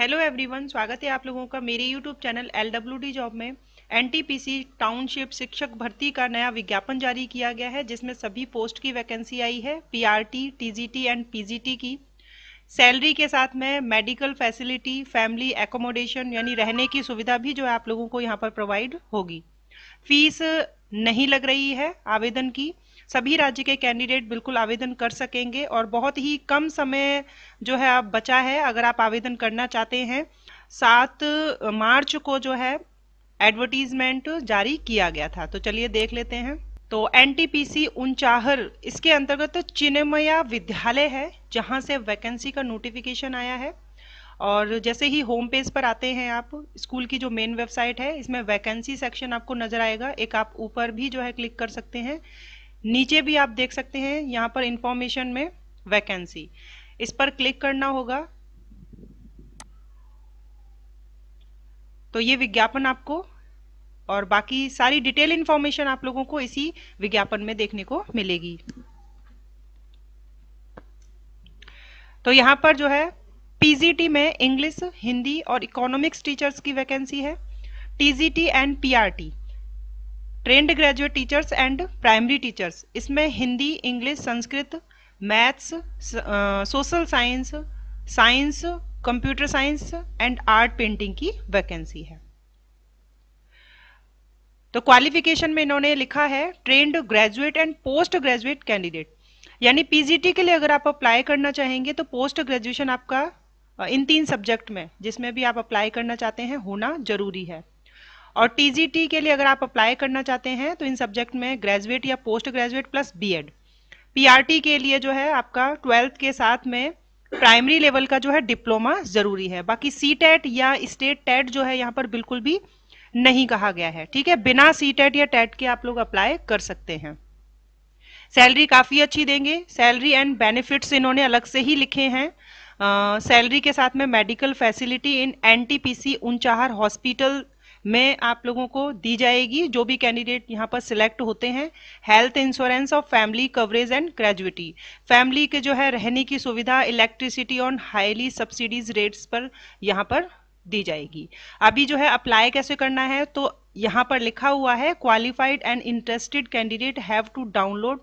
hello everyone स्वागत है आप लोगों का मेरे YouTube channel L W D job में एनटीपीसी टाउनशिप शिक्षक भर्ती का नया विज्ञापन जारी किया गया है जिसमें सभी पोस्ट की वैकेंसी आई है पीआरटी टीजीटी एंड पीजीटी की सैलरी के साथ में मेडिकल फैसिलिटी फैमिली एकोमोडेशन यानी रहने की सुविधा भी जो है आप लोगों को यहाँ पर प्रोवाइड होगी फीस नहीं लग रही है आवेदन की सभी राज्य के कैंडिडेट बिल्कुल आवेदन कर सकेंगे और बहुत ही कम समय जो है आप बचा है अगर आप आवेदन करना चाहते हैं सात मार्च को जो है एडवर्टीजमेंट जारी किया गया था तो चलिए देख लेते हैं तो N T P C Unchahar इसके अंतर्गत तो चिन्मया विद्यालय है जहां से वैकेंसी का नोटिफिकेशन आया है और जैसे ही होम पेज पर आते हैं आप स्कूल की जो मेन वेबसाइट है इसमें वैकेंसी सेक्शन आपको नजर आएगा एक आप ऊपर भी जो है क्लिक कर सकते हैं नीचे भी आप देख सकते हैं यहाँ पर इंफॉर्मेशन में वैकेंसी इस पर क्लिक करना होगा तो ये विज्ञापन आपको और बाकी सारी डिटेल इंफॉर्मेशन आप लोगों को इसी विज्ञापन में देखने को मिलेगी तो यहाँ पर जो है पीजीटी में इंग्लिश हिंदी और इकोनॉमिक्स टीचर्स की वैकेंसी है TGT and PRT trained graduate teachers and primary teachers इसमें Hindi English Sanskrit maths social science science computer science and art painting की वैकेंसी है तो क्वालिफिकेशन में इन्होंने लिखा है trained graduate and post graduate candidate यानी पीजीटी के लिए अगर आप अप्लाई करना चाहेंगे तो पोस्ट ग्रेजुएशन आपका इन तीन सब्जेक्ट में जिसमें भी आप अप्लाई करना चाहते हैं होना जरूरी है और टीजीटी के लिए अगर आप अप्लाई करना चाहते हैं तो इन सब्जेक्ट में ग्रेजुएट या post graduate plus BEd PRT के लिए जो है आपका ट्वेल्थ के साथ में प्राइमरी लेवल का जो है डिप्लोमा जरूरी है बाकी सी टेट e या स्टेट टेट e जो है यहाँ पर बिल्कुल भी नहीं कहा गया है ठीक है बिना सी टेट e या टेट के आप लोग अप्लाई कर सकते हैं सैलरी काफ़ी अच्छी देंगे सैलरी एंड बेनिफिट्स इन्होंने अलग से ही लिखे हैं सैलरी uh, के साथ में medical facility in N T P C Unchahar hospital में आप लोगों को दी जाएगी जो भी कैंडिडेट यहाँ पर सिलेक्ट होते हैं हेल्थ इंश्योरेंस और family coverage and gratuity family के जो है रहने की सुविधा इलेक्ट्रिसिटी और हाईली सब्सिडीज रेट्स पर यहाँ पर दी जाएगी अभी जो है अप्लाई कैसे करना है तो यहाँ पर लिखा हुआ है qualified and interested candidate have to download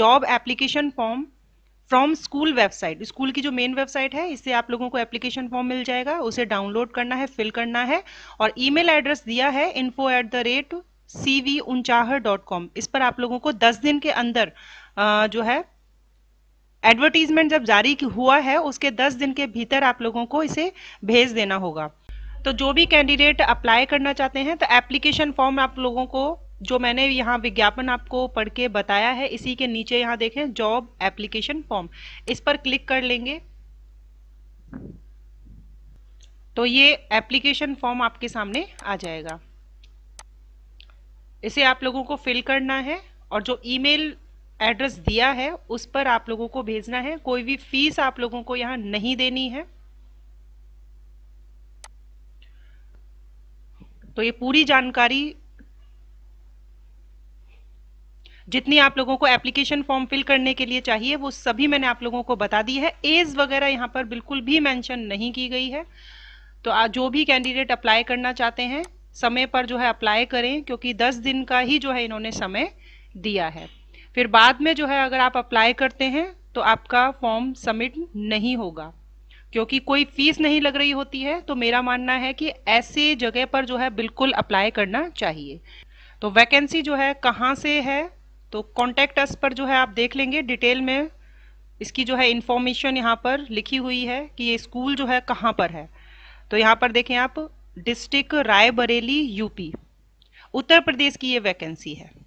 job application form from school website school की जो मेन वेबसाइट है इससे आप लोगों को एप्लीकेशन फॉर्म मिल जाएगा उसे डाउनलोड करना है फिल करना है और ईमेल एड्रेस दिया है info at the rate C V dot com इस पर आप लोगों को दस दिन के अंदर जो है एडवर्टीजमेंट जब जारी हुआ है उसके दस दिन के भीतर आप लोगों को इसे भेज देना होगा तो जो भी कैंडिडेट अप्लाई करना चाहते हैं तो एप्लीकेशन फॉर्म आप लोगों को जो मैंने यहाँ विज्ञापन आपको पढ़ के बताया है इसी के नीचे यहाँ देखें जॉब एप्लीकेशन फॉर्म इस पर क्लिक कर लेंगे तो ये एप्लीकेशन फॉर्म आपके सामने आ जाएगा इसे आप लोगों को फिल करना है और जो ईमेल एड्रेस दिया है उस पर आप लोगों को भेजना है कोई भी फीस आप लोगों को यहाँ नहीं देनी है तो ये पूरी जानकारी जितनी आप लोगों को एप्लीकेशन फॉर्म फिल करने के लिए चाहिए वो सभी मैंने आप लोगों को बता दी है एज वगैरह यहाँ पर बिल्कुल भी मैंशन नहीं की गई है तो आज जो भी कैंडिडेट अप्लाई करना चाहते हैं समय पर जो है अप्लाई करें क्योंकि दस दिन का ही जो है इन्होंने समय दिया है फिर बाद में जो है अगर आप अप्लाई करते हैं तो आपका फॉर्म सबमिट नहीं होगा क्योंकि कोई फीस नहीं लग रही होती है तो मेरा मानना है कि ऐसे जगह पर जो है बिल्कुल अप्लाई करना चाहिए तो वैकेंसी जो है कहाँ से है तो कॉन्टैक्ट अस पर जो है आप देख लेंगे डिटेल में इसकी जो है इन्फॉर्मेशन यहाँ पर लिखी हुई है कि ये स्कूल जो है कहाँ पर है तो यहाँ पर देखें आप डिस्ट्रिक्ट रायबरेली यूपी उत्तर प्रदेश की ये वैकेंसी है